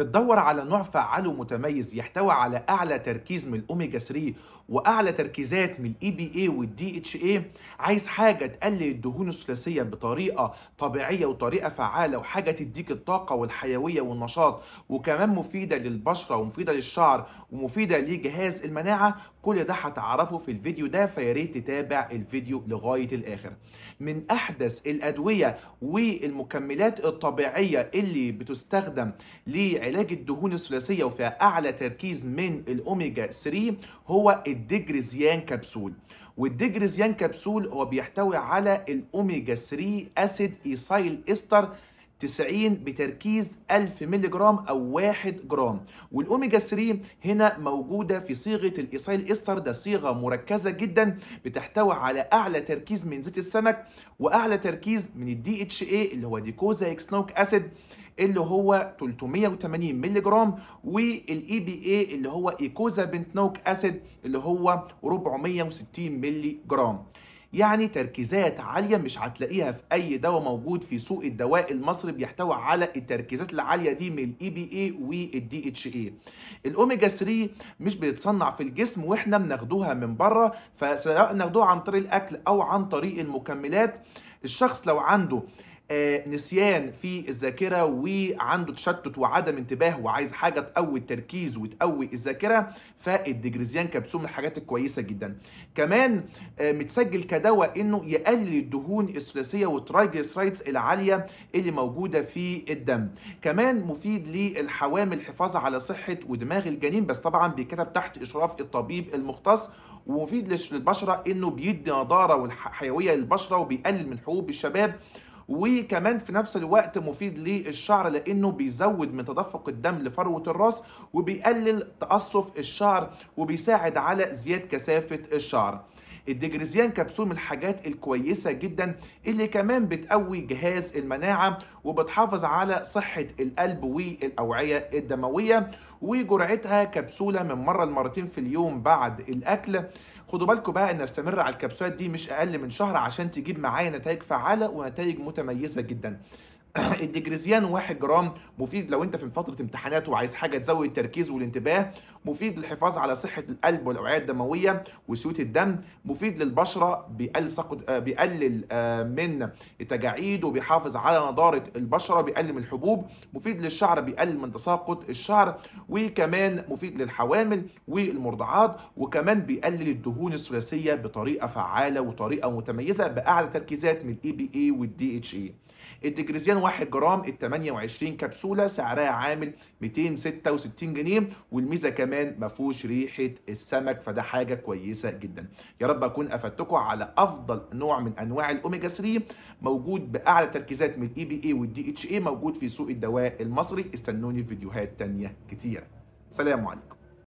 بتدور على نوع فعاله متميز يحتوي على اعلى تركيز من الاوميجا 3 واعلى تركيزات من الاي بي اي والدي اتش اي عايز حاجه تقلل الدهون الثلاثيه بطريقه طبيعيه وطريقه فعاله وحاجه تديك الطاقه والحيويه والنشاط وكمان مفيده للبشره ومفيده للشعر ومفيده لجهاز المناعه كل ده هتعرفه في الفيديو ده فيا ريت تتابع الفيديو لغايه الاخر من احدث الادويه والمكملات الطبيعيه اللي بتستخدم لعلاج علاج الدهون الثلاثيه وفيها اعلى تركيز من الاوميجا 3 هو الديجريزيان كبسول والديجريزيان كبسول هو بيحتوي على الاوميجا 3 اسيد ايسايل استر 90 بتركيز 1000 مللي جرام او 1 جرام والاوميجا 3 هنا موجوده في صيغه الايسايل استر ده صيغه مركزه جدا بتحتوي على اعلى تركيز من زيت السمك واعلى تركيز من الدي اتش اي اللي هو ديكوزا اكسنوك اسيد اللي هو 380 مللي جرام والاي بي اي اللي هو ايكوزا بنتنوك اسيد اللي هو 460 مللي جرام يعني تركيزات عاليه مش هتلاقيها في اي دواء موجود في سوق الدواء المصري بيحتوي على التركيزات العاليه دي من الاي بي اي والدي اتش اي الاوميجا 3 مش بيتصنع في الجسم واحنا بناخدوها من بره فسواء ناخدوها عن طريق الاكل او عن طريق المكملات الشخص لو عنده آه، نسيان في الذاكره وعنده تشتت وعدم انتباه وعايز حاجه تقوي التركيز وتقوي الذاكره فالدجريزيان كبسوم من الحاجات الكويسه جدا كمان آه، متسجل كدواء انه يقلل الدهون الثلاثيه والترايجليسرايدز العاليه اللي موجوده في الدم كمان مفيد للحوامل الحفاظ على صحه ودماغ الجنين بس طبعا بيتكتب تحت اشراف الطبيب المختص ومفيد للبشره انه بيدي نضاره وحيويه للبشره وبيقلل من حبوب الشباب وكمان في نفس الوقت مفيد للشعر لانه بيزود من تدفق الدم لفروه الراس وبيقلل تقصف الشعر وبيساعد على زياده كثافه الشعر الديجريزيان كبسول من الحاجات الكويسة جدا اللي كمان بتقوي جهاز المناعة وبتحافظ على صحة القلب والأوعية الدموية وجرعتها كبسولة من مرة لمرتين في اليوم بعد الأكل خدوا بالكم بقى ان استمر على الكبسولات دي مش اقل من شهر عشان تجيب معايا نتائج فعاله ونتائج متميزه جدا الدجريزيان 1 جرام مفيد لو انت في فتره امتحانات وعايز حاجه تزود التركيز والانتباه مفيد للحفاظ على صحه القلب والاوعيه الدمويه وسيوله الدم مفيد للبشره بيقلل سقط آه، بيقلل آه، من التجاعيد وبيحافظ على نضاره البشره بيقلل من الحبوب مفيد للشعر بيقلل من تساقط الشعر وكمان مفيد للحوامل والمرضعات وكمان بيقلل الدهون الثلاثيه بطريقه فعاله وطريقه متميزه باعلى تركيزات من الاي بي اي والدي اتش اي التجريزيان 1 جرام ال 28 كبسوله سعرها عامل 266 جنيه والميزه كمان ما فيهوش ريحه السمك فده حاجه كويسه جدا يا رب اكون افدتكم على افضل نوع من انواع الاوميجا 3 موجود باعلى تركيزات من الاي بي اي والدي اتش اي موجود في سوق الدواء المصري استنوني في فيديوهات تانية كتير سلام عليكم